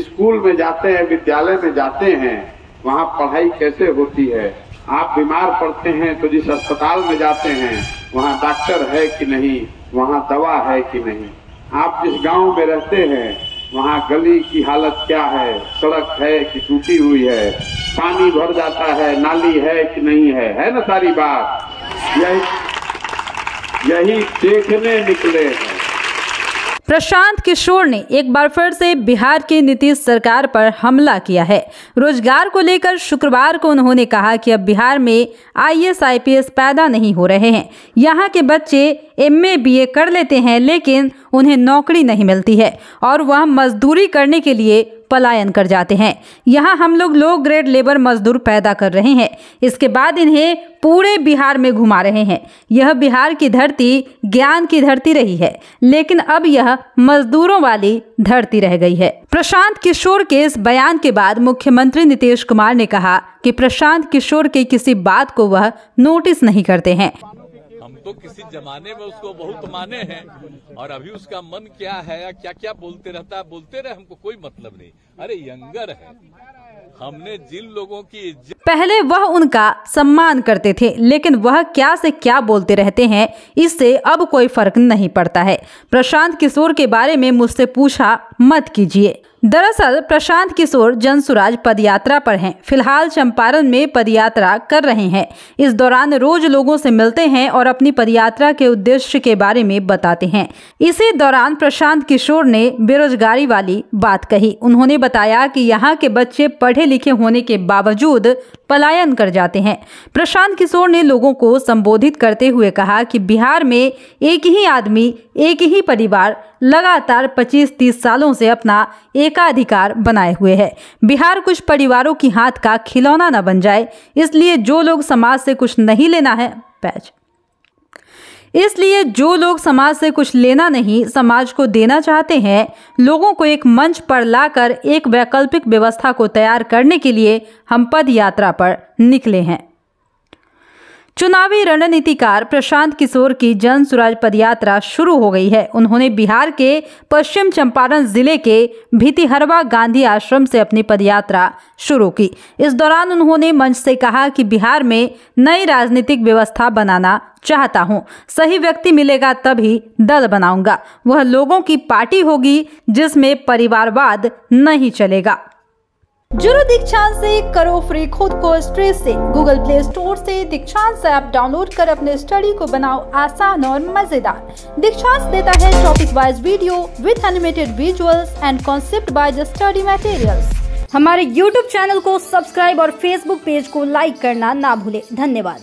school में जाते हैं विद्यालय में जाते हैं वहाँ पढ़ाई कैसे होती है आप बीमार पड़ते हैं तो जिस अस्पताल में जाते हैं वहाँ डॉक्टर है कि नहीं वहाँ दवा है कि नहीं आप जिस गांव में रहते हैं वहाँ गली की हालत क्या है सड़क है कि टूटी हुई है पानी भर जाता है नाली है कि नहीं है है ना सारी बात यही यही देखने निकले हैं प्रशांत किशोर ने एक बार फिर से बिहार की नीतीश सरकार पर हमला किया है रोजगार को लेकर शुक्रवार को उन्होंने कहा कि अब बिहार में आईएएस एस पैदा नहीं हो रहे हैं यहाँ के बच्चे बी ए कर लेते हैं लेकिन उन्हें नौकरी नहीं मिलती है और वह मजदूरी करने के लिए पलायन कर जाते हैं यहाँ हम लोग लो ग्रेड लेबर मजदूर पैदा कर रहे हैं इसके बाद इन्हें पूरे बिहार में घुमा रहे हैं यह बिहार की धरती ज्ञान की धरती रही है लेकिन अब यह मजदूरों वाली धरती रह गई है प्रशांत किशोर के इस बयान के बाद मुख्यमंत्री नीतीश कुमार ने कहा कि प्रशांत किशोर के किसी बात को वह नोटिस नहीं करते हैं तो किसी जमाने में उसको बहुत माने हैं और अभी उसका मन क्या है या क्या क्या बोलते रहता है बोलते रहे हमको कोई मतलब नहीं अरे यंगर है हमने जिन लोगों की पहले वह उनका सम्मान करते थे लेकिन वह क्या से क्या बोलते रहते हैं इससे अब कोई फर्क नहीं पड़ता है प्रशांत किशोर के बारे में मुझसे पूछा मत कीजिए दरअसल प्रशांत किशोर जन सुराज पदयात्रा पर हैं फिलहाल चंपारण में पदयात्रा कर रहे हैं इस दौरान रोज लोगों से मिलते हैं और अपनी पदयात्रा के उद्देश्य के बारे में बताते हैं इसी दौरान प्रशांत किशोर ने बेरोजगारी वाली बात कही उन्होंने बताया कि यहाँ के बच्चे पढ़े लिखे होने के बावजूद पलायन कर जाते हैं प्रशांत किशोर ने लोगों को संबोधित करते हुए कहा कि बिहार में एक ही आदमी एक ही परिवार लगातार 25-30 सालों से अपना एकाधिकार बनाए हुए है बिहार कुछ परिवारों की हाथ का खिलौना न बन जाए इसलिए जो लोग समाज से कुछ नहीं लेना है पैच इसलिए जो लोग समाज से कुछ लेना नहीं समाज को देना चाहते हैं लोगों को एक मंच पर लाकर एक वैकल्पिक व्यवस्था को तैयार करने के लिए हम पद यात्रा पर निकले हैं चुनावी रणनीतिकार प्रशांत किशोर की जन स्वराज पदयात्रा शुरू हो गई है उन्होंने बिहार के पश्चिम चंपारण जिले के भितिहरवा गांधी आश्रम से अपनी पदयात्रा शुरू की इस दौरान उन्होंने मंच से कहा कि बिहार में नई राजनीतिक व्यवस्था बनाना चाहता हूं सही व्यक्ति मिलेगा तभी दल बनाऊंगा वह लोगों की पार्टी होगी जिसमें परिवारवाद नहीं चलेगा जुरो दीक्षांत से करो फ्री खुद को स्ट्रेस से गूगल प्ले स्टोर से दीक्षांत ऐप डाउनलोड कर अपने स्टडी को बनाओ आसान और मजेदार दीक्षांत देता है topic wise video with animated visuals and concept wise study materials हमारे YouTube चैनल को सब्सक्राइब और Facebook पेज को लाइक करना ना भूले धन्यवाद